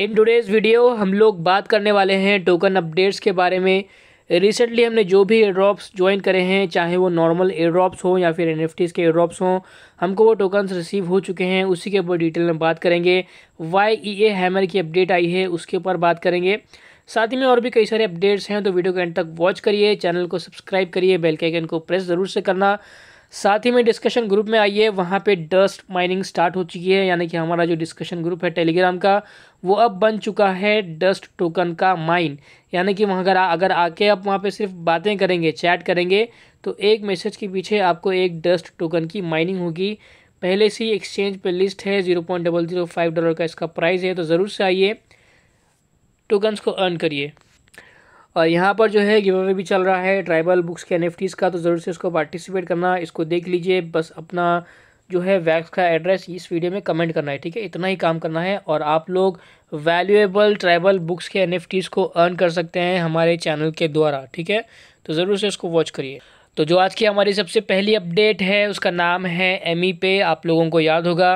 इन today's video हम लोग बात करने वाले हैं टोकन अपडेट्स के बारे में रिसेंटली हमने जो भी एयर ड्रॉप्स ज्वाइन करे हैं चाहे वो नॉर्मल एयर ड्रॉप्स हों या फिर एन के एयर ड्रॉप्स हों हमको वो टोकन्स रिसीव हो चुके हैं उसी के ऊपर डिटेल में बात करेंगे वाई ई ए हैमर की अपडेट आई है उसके ऊपर बात करेंगे साथ ही में और भी कई सारे अपडेट्स हैं तो वीडियो को एंड तक वॉच करिए चैनल को सब्सक्राइब करिए बेल के आइकन को प्रेस ज़रूर से करना साथ ही में डिस्कशन ग्रुप में आइए वहाँ पे डस्ट माइनिंग स्टार्ट हो चुकी है यानी कि हमारा जो डिस्कशन ग्रुप है टेलीग्राम का वो अब बन चुका है डस्ट टोकन का माइन यानी कि वहाँ अगर अगर आके आप वहाँ पे सिर्फ बातें करेंगे चैट करेंगे तो एक मैसेज के पीछे आपको एक डस्ट टोकन की माइनिंग होगी पहले से ही एक्सचेंज पे लिस्ट है zero point double zero five dollar का इसका प्राइस है तो ज़रूर से आइए टोकन्स को अर्न करिए और यहाँ पर जो है गिव अवे भी चल रहा है ट्राइबल बुक्स के एनएफटीज़ का तो ज़रूर से इसको पार्टिसिपेट करना इसको देख लीजिए बस अपना जो है वैक्स का एड्रेस इस वीडियो में कमेंट करना है ठीक है इतना ही काम करना है और आप लोग वैल्यूएबल ट्राइबल बुक्स के एनएफटीज़ को अर्न कर सकते हैं हमारे चैनल के द्वारा ठीक है तो ज़रूर से इसको वॉच करिए तो जो आज की हमारी सबसे पहली अपडेट है उसका नाम है एम पे आप लोगों को याद होगा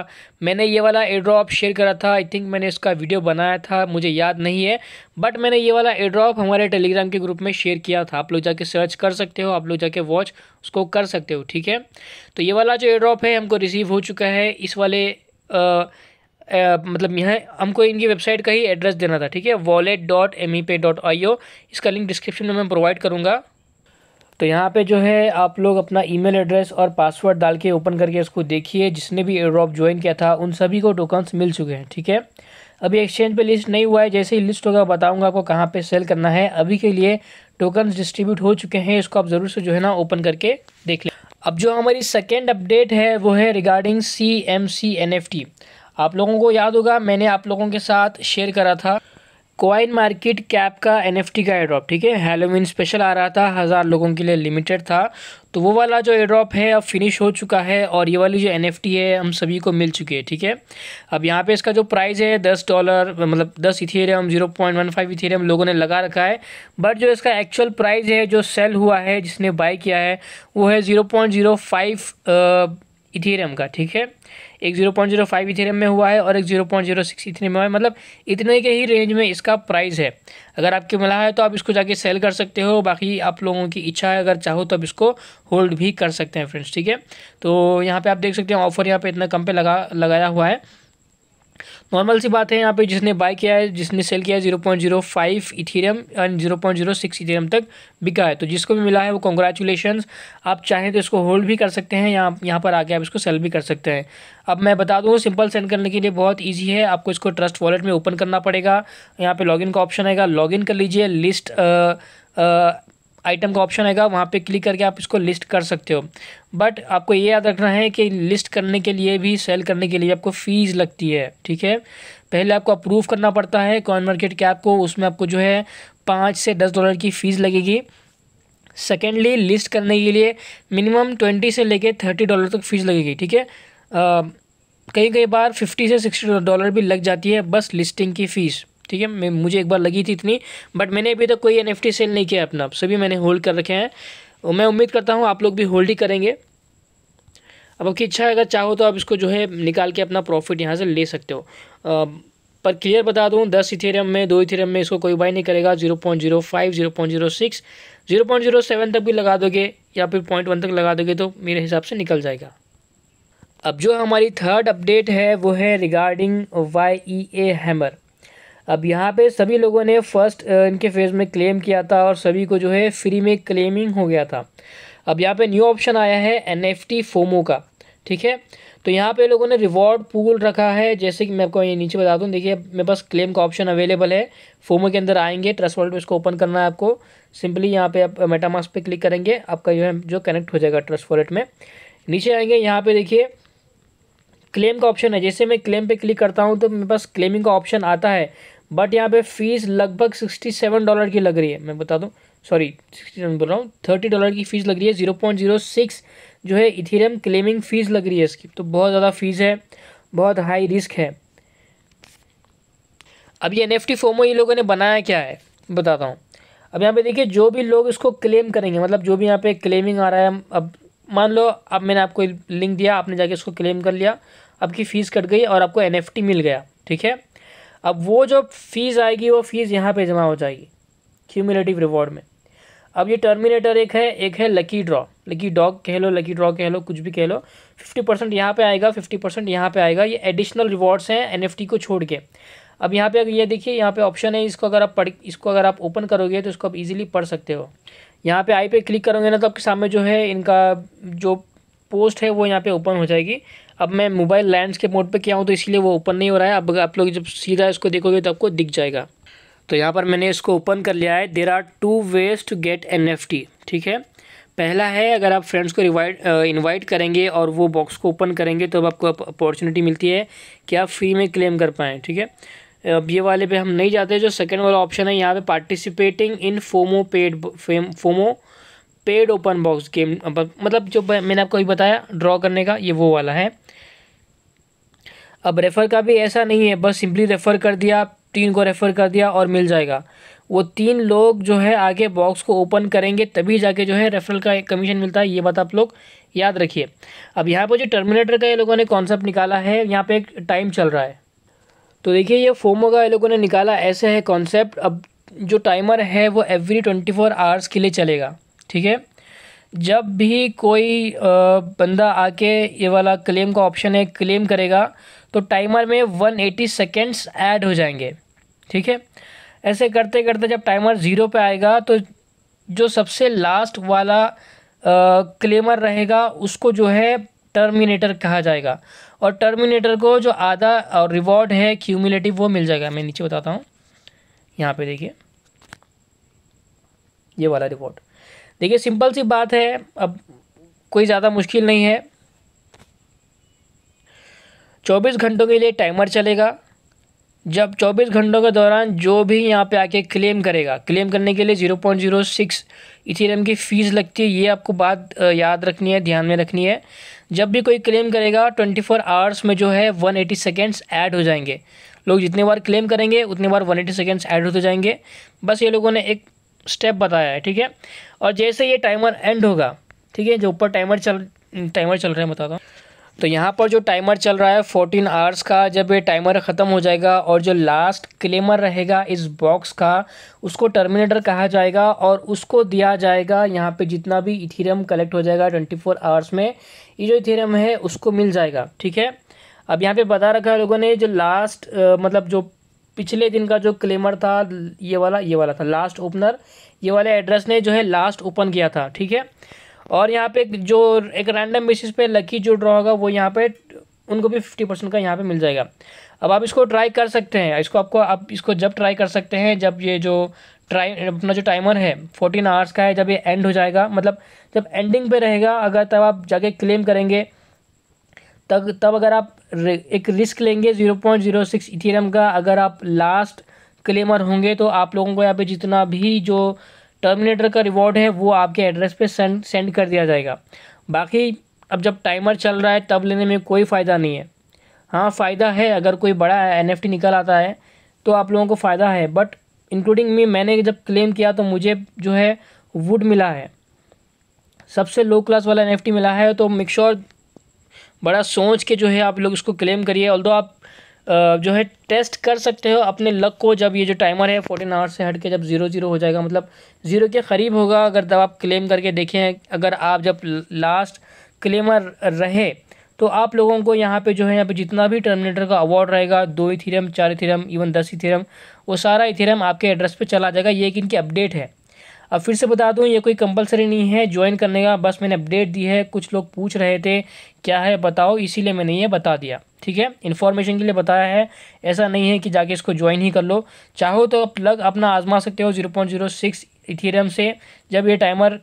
मैंने ये वाला एड्रॉप शेयर करा था आई थिंक मैंने इसका वीडियो बनाया था मुझे याद नहीं है बट मैंने ये वाला एड्रॉप हमारे टेलीग्राम के ग्रुप में शेयर किया था आप लोग जाके सर्च कर सकते हो आप लोग जाके वॉच उसको कर सकते हो ठीक है तो ये वाला जो एड्रॉप है हमको रिसीव हो चुका है इस वाले आ, आ, मतलब यहाँ हमको इनकी वेबसाइट का ही एड्रेस देना था ठीक है वॉलेट डॉट एम ई पे डॉट आई ओ इसका लिंक डिस्क्रिप्शन में मैं प्रोवाइड करूँगा तो यहाँ पे जो है आप लोग अपना ईमेल एड्रेस और पासवर्ड डाल के ओपन करके इसको देखिए जिसने भी ड्रॉप ज्वाइन किया था उन सभी को टोकन्स मिल चुके हैं ठीक है अभी एक्सचेंज पे लिस्ट नहीं हुआ है जैसे ही लिस्ट होगा बताऊंगा आपको कहाँ पे सेल करना है अभी के लिए टोकन्स डिस्ट्रीब्यूट हो चुके हैं इसको आप ज़रूर से जो है ना ओपन करके देख लें अब जो हमारी सेकेंड अपडेट है वो है regarding C M C N F T आप लोगों को याद होगा मैंने आप लोगों के साथ शेयर करा था कोइन मार्केट कैप का एन का एड्रॉप ठीक है हेलोविन स्पेशल आ रहा था हज़ार लोगों के लिए लिमिटेड था तो वो वाला जो एड्रॉप है अब फिनिश हो चुका है और ये वाली जो एन है हम सभी को मिल चुकी है ठीक है अब यहाँ पे इसका जो प्राइस है दस डॉलर मतलब दस Ethereum zero point one five Ethereum लोगों ने लगा रखा है बट जो इसका एक्चुअल प्राइज़ है जो सेल हुआ है जिसने बाई किया है वो है zero point zero five Ethereum का ठीक है एक zero point zero five Ethereum में हुआ है और एक zero point zero six Ethereum में हुआ है मतलब इतने के ही रेंज में इसका प्राइस है अगर आपके मिला है तो आप इसको जाके सेल कर सकते हो बाकी आप लोगों की इच्छा है अगर चाहो तो आप इसको होल्ड भी कर सकते हैं फ्रेंड्स ठीक है तो यहाँ पर आप देख सकते हैं ऑफर यहाँ पर इतना कम पे लगा लगाया हुआ है नॉर्मल सी बात है यहाँ पे जिसने बाय किया है जिसने सेल किया है zero point zero five Ethereum and zero point zero six Ethereum तक बिका है तो जिसको भी मिला है वो कॉन्ग्रेचुलेशन आप चाहें तो इसको होल्ड भी कर सकते हैं यहाँ यहाँ पर आके आप इसको सेल भी कर सकते हैं अब मैं बता दूँ सिंपल सेंड करने के लिए बहुत ईजी है आपको इसको ट्रस्ट वॉलेट में ओपन करना पड़ेगा यहाँ पर लॉगिन का ऑप्शन आएगा लॉग कर लीजिए लिस्ट आइटम का ऑप्शन आएगा वहाँ पे क्लिक करके आप इसको लिस्ट कर सकते हो बट आपको ये याद रखना है कि लिस्ट करने के लिए भी सेल करने के लिए आपको फ़ीस लगती है ठीक है पहले आपको अप्रूव करना पड़ता है कॉइन मार्केट के को उसमें आपको जो है पाँच से दस डॉलर की फ़ीस लगेगी सेकेंडली लिस्ट करने के लिए मिनिमम ट्वेंटी से लेके थर्टी डॉलर तक फ़ीस लगेगी ठीक है कई कई बार फिफ्टी से सिक्सटी डॉलर भी लग जाती है बस लिस्टिंग की फ़ीस ठीक है मैं मुझे एक बार लगी थी इतनी बट मैंने अभी तक तो कोई एन सेल नहीं किया अपना सभी मैंने होल्ड कर रखे हैं और मैं उम्मीद करता हूँ आप लोग भी होल्ड ही करेंगे अब आपकी इच्छा है अगर चाहो तो आप इसको जो है निकाल के अपना प्रॉफिट यहाँ से ले सकते हो आ, पर क्लियर बता दूँ दस इथेरियम में दो इथेरियम में इसको कोई बाई नहीं करेगा zero point zero five zero point zero six zero point zero seven तक भी लगा दोगे या फिर पॉइंट वन तक लगा दोगे तो मेरे हिसाब से निकल जाएगा अब जो हमारी थर्ड अपडेट है वो है regarding Y E A hammer अब यहाँ पे सभी लोगों ने फर्स्ट इनके फेज़ में क्लेम किया था और सभी को जो है फ्री में क्लेमिंग हो गया था अब यहाँ पे न्यू ऑप्शन आया है एन एफ टी फोमो का ठीक है तो यहाँ पे लोगों ने रिवॉर्ड पूल रखा है जैसे कि मैं आपको ये नीचे बता दूँ देखिए मेरे पास क्लेम का ऑप्शन अवेलेबल है फोमो के अंदर आएंगे ट्रस्ट वॉलेट इसको ओपन करना है आपको सिंपली यहाँ पे आप मेटामास पे क्लिक करेंगे आपका जो है जो कनेक्ट हो जाएगा ट्रस्ट वॉलेट में नीचे आएंगे यहाँ पे देखिए क्लेम का ऑप्शन है जैसे मैं क्लेम पे क्लिक करता हूँ तो मेरे पास क्लेमिंग का ऑप्शन आता है बट यहाँ पे फ़ीस लगभग सिक्सटी सेवन डॉलर की लग रही है मैं बता दूँ सॉरी सिक्सटी सेवन बोल रहा हूँ थर्टी डॉलर की फ़ीस लग रही है ज़ीरो पॉइंट ज़ीरो सिक्स जो है इथेरियम क्लेमिंग फ़ीस लग रही है इसकी तो बहुत ज़्यादा फ़ीस है बहुत हाई रिस्क है अब ये एन एफ फोमो ये लोगों ने बनाया क्या है बताता हूँ अब यहाँ पे देखिए जो भी लोग इसको क्लेम करेंगे मतलब जो भी यहाँ पे क्लेमिंग आ रहा है अब मान लो अब मैंने आपको लिंक दिया आपने जाके इसको क्लेम कर लिया आपकी फ़ीस कट गई और आपको एन मिल गया ठीक है अब वो जो फीस आएगी वो फीस यहाँ पे जमा हो जाएगी क्यूमुलेटिव रिवॉर्ड में अब ये टर्मिनेटर एक है एक है लकी ड्रॉ लकी डॉग कह लो लकी ड्रॉ कह लो कुछ भी कह लो फिफ्टी परसेंट यहाँ पर आएगा फिफ्टी परसेंट यहाँ पर आएगा ये एडिशनल रिवॉर्ड्स हैं एन को छोड़ के अब यहाँ पे ये देखिए यहाँ पे ऑप्शन है इसको अगर आप पढ़ इसको अगर आप ओपन करोगे तो इसको आप इजीली पढ़ सकते हो यहाँ पे आई पे क्लिक करोगे ना तो आपके सामने जो है इनका जो पोस्ट है वो यहाँ पे ओपन हो जाएगी अब मैं मोबाइल लैंडस्केप मोड पे किया हूँ तो इसलिए वो ओपन नहीं हो रहा है अब आप लोग जब सीधा इसको देखोगे तो आपको दिख जाएगा तो यहाँ पर मैंने इसको ओपन कर लिया है there are two ways to get an ठीक है पहला है अगर आप फ्रेंड्स को रिवाइट इन्वाइट करेंगे और वो बॉक्स को ओपन करेंगे तो अब आपको अपॉर्चुनिटी मिलती है कि आप फ्री में क्लेम कर पाएँ ठीक है अब ये वाले पे हम नहीं जाते जो सेकंड वाला ऑप्शन है यहाँ पे participating in FOMO paid FOMO paid open box game मतलब जो मैंने आपको अभी बताया ड्रॉ करने का ये वो वाला है अब रेफ़र का भी ऐसा नहीं है बस सिंपली रेफ़र कर दिया तीन को रेफ़र कर दिया और मिल जाएगा वो तीन लोग जो है आगे बॉक्स को ओपन करेंगे तभी जाके जो है रेफरल का कमीशन मिलता है ये बात आप लोग याद रखिए अब यहाँ पर जो टर्मिनेटर का ये लोगों ने कॉन्सेप्ट निकाला है यहाँ पे एक टाइम चल रहा है तो देखिए ये फोमो का ये लोगों ने निकाला ऐसे है कॉन्सेप्ट अब जो टाइमर है वो एवरी ट्वेंटी फोर आवर्स के लिए चलेगा ठीक है जब भी कोई बंदा आके ये वाला क्लेम का ऑप्शन है क्लेम करेगा तो टाइमर में 180 सेकेंड्स ऐड हो जाएंगे ठीक है ऐसे करते करते जब टाइमर ज़ीरो पे आएगा तो जो सबसे लास्ट वाला क्लेमर रहेगा उसको जो है टर्मिनेटर कहा जाएगा और टर्मिनेटर को जो आधा और रिवॉर्ड है क्यूमुलेटिव वो मिल जाएगा मैं नीचे बताता हूँ यहाँ पे देखिए ये वाला रिवॉर्ड देखिए सिंपल सी बात है अब कोई ज़्यादा मुश्किल नहीं है चौबीस घंटों के लिए टाइमर चलेगा जब 24 घंटों के दौरान जो भी यहाँ पे आके क्लेम करेगा क्लेम करने के लिए 0.06 इथेरियम e की फ़ीस लगती है ये आपको बात याद रखनी है ध्यान में रखनी है जब भी कोई क्लेम करेगा 24 आवर्स में जो है 180 एटी सेकेंड्स ऐड हो जाएंगे लोग जितने बार क्लेम करेंगे उतने बार 180 एटी सेकेंड्स ऐड होते जाएंगे बस ये लोगों ने एक स्टेप बताया है ठीक है और जैसे ये टाइमर एंड होगा ठीक है जो ऊपर टाइमर चल टाइमर चल रहा है बताता हूँ तो यहाँ पर जो टाइमर चल रहा है फोर्टीन आवर्स का जब ये टाइमर ख़त्म हो जाएगा और जो लास्ट क्लेमर रहेगा इस बॉक्स का उसको टर्मिनेटर कहा जाएगा और उसको दिया जाएगा यहाँ पे जितना भी इथेरियम कलेक्ट हो जाएगा ट्वेंटी फोर आवर्स में ये जो इथेरियम है उसको मिल जाएगा ठीक है अब यहाँ पे बता रखा है लोगों ने जो लास्ट आ, मतलब जो पिछले दिन का जो क्लेमर था ये वाला ये वाला था लास्ट ओपनर ये वाले एड्रेस ने जो है लास्ट ओपन किया था ठीक है और यहाँ पे जो एक रैंडम बेसिस पे लकी जो ड्रॉ होगा वो यहाँ पे उनको भी फिफ्टी परसेंट का यहाँ पे मिल जाएगा अब आप इसको ट्राई कर सकते हैं इसको आपको आप इसको जब ट्राई कर सकते हैं जब ये जो ट्राई अपना जो टाइमर है फोर्टीन आवर्स का है जब ये एंड हो जाएगा मतलब जब एंडिंग पे रहेगा अगर तब आप जाके क्लेम करेंगे तब तब अगर आप एक रिस्क लेंगे zero point zero six Ethereum का अगर आप लास्ट क्लेमर होंगे तो आप लोगों को यहाँ पे जितना भी जो टर्मिनेटर का रिवॉर्ड है वो आपके एड्रेस पे सेंड सेंड कर दिया जाएगा बाकी अब जब टाइमर चल रहा है तब लेने में कोई फ़ायदा नहीं है हाँ फ़ायदा है अगर कोई बड़ा एन निकल आता है तो आप लोगों को फ़ायदा है बट इंक्लूडिंग मी मैंने जब क्लेम किया तो मुझे जो है वुड मिला है सबसे लो क्लास वाला एन मिला है तो मिक्सोर sure बड़ा सोच के जो है आप लोग इसको क्लेम करिए ऑल आप जो है टेस्ट कर सकते हो अपने लक को जब ये जो टाइमर है फोर्टीन आवर्स से हट के जब जीरो जीरो हो जाएगा मतलब ज़ीरो के करीब होगा अगर जब आप क्लेम करके देखें अगर आप जब लास्ट क्लेमर रहे तो आप लोगों को यहाँ पे जो है यहाँ पे जितना भी टर्मिनेटर का अवार्ड रहेगा दो इथीरम चार इथीरम इवन दस इथीरम वो सारा इथीरम आपके एड्रेस पे चला जाएगा ये कि इनकी अपडेट है अब फिर से बता दूँ ये कोई कंपलसरी नहीं है ज्वाइन करने का बस मैंने अपडेट दी है कुछ लोग पूछ रहे थे क्या है बताओ इसीलिए मैंने ये बता दिया ठीक है इन्फॉर्मेशन के लिए बताया है ऐसा नहीं है कि जाके इसको ज्वाइन ही कर लो चाहो तो प्लग अपना आजमा सकते हो जीरो पॉइंट जीरो सिक्स से जब ये टाइमर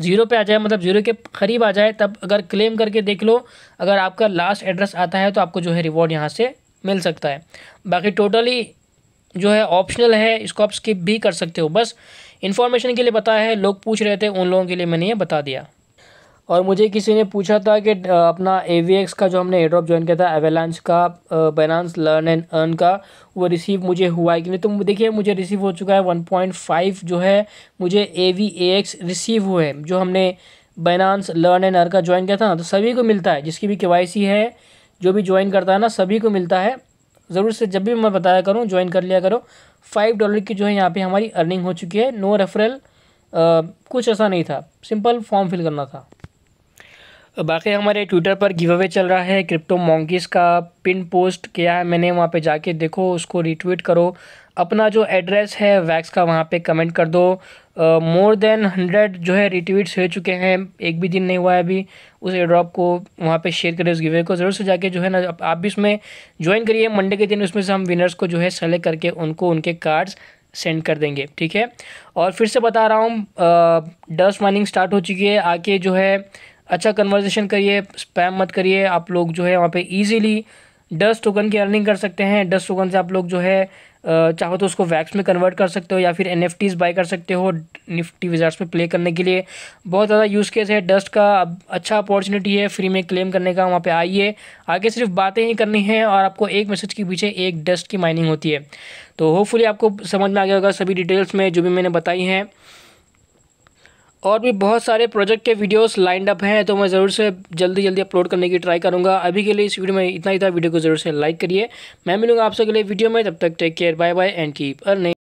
जीरो पे आ जाए मतलब जीरो के करीब आ जाए तब अगर क्लेम करके देख लो अगर आपका लास्ट एड्रेस आता है तो आपको जो है रिवॉर्ड यहाँ से मिल सकता है बाकी टोटली जो है ऑप्शनल है इसको आप स्किप भी कर सकते हो बस इन्फॉर्मेशन के लिए बताया है लोग पूछ रहे थे उन लोगों के लिए मैंने ये बता दिया और मुझे किसी ने पूछा था कि अपना ए का जो हमने एड्रॉप ज्वाइन किया था एवेलांस का बैनांस लर्न एंड अर्न का वो रिसीव मुझे हुआ है कि नहीं तो देखिए मुझे रिसीव हो चुका है 1.5 जो है मुझे ए वी रिसीव हुए हैं जो हमने बैनानस लर्न एंड अर्न का ज्वाइन किया था ना तो सभी को मिलता है जिसकी भी के है जो भी ज्वाइन करता है ना सभी को मिलता है ज़रूर से जब भी मैं बताया करूँ ज्वाइन कर लिया करो फाइव डॉलर की जो है यहाँ पे हमारी अर्निंग हो चुकी है नो रेफरल कुछ ऐसा नहीं था सिंपल फॉर्म फिल करना था बाकी हमारे ट्विटर पर गिव अवे चल रहा है क्रिप्टो मोंकीस का पिन पोस्ट किया है मैंने वहाँ पे जाके देखो उसको रिट्वीट करो अपना जो एड्रेस है वैक्स का वहाँ पे कमेंट कर दो मोर देन हंड्रेड जो है रीट्वीट्स हो चुके हैं एक भी दिन नहीं हुआ है अभी उस एड्रॉप को वहाँ पे शेयर करें उस गिवे को ज़रूर से जाके जो है ना आप भी उसमें ज्वाइन करिए मंडे के दिन उसमें से हम विनर्स को जो है सेलेक्ट करके उनको उनके कार्ड्स सेंड कर देंगे ठीक है और फिर से बता रहा हूँ डस्ट माइनिंग स्टार्ट हो चुकी है आके जो है अच्छा कन्वर्जेशन करिए स्पैम मत करिए आप लोग जो है वहाँ पे ईजिली डस्ट टोकन की अर्निंग कर सकते हैं डस्ट टोकन से आप लोग जो है चाहो तो उसको वैक्स में कन्वर्ट कर सकते हो या फिर एन बाय कर सकते हो निफ्टी विजार्स में प्ले करने के लिए बहुत ज़्यादा यूज़ केस है डस्ट का अब अच्छा अपॉर्चुनिटी है फ्री में क्लेम करने का वहाँ पे आइए आगे सिर्फ बातें ही करनी है और आपको एक मैसेज के पीछे एक डस्ट की माइनिंग होती है तो होपफुली आपको समझ में आ गया होगा सभी डिटेल्स में जो भी मैंने बताई हैं और भी बहुत सारे प्रोजेक्ट के वीडियोस लाइंड अप हैं तो मैं ज़रूर से जल्दी जल्दी अपलोड करने की ट्राई करूँगा अभी के लिए इस वीडियो में इतना ही था वीडियो को ज़रूर से लाइक करिए मैं मिलूँगा आप अगले लिए वीडियो में तब तक take care bye bye and keep earning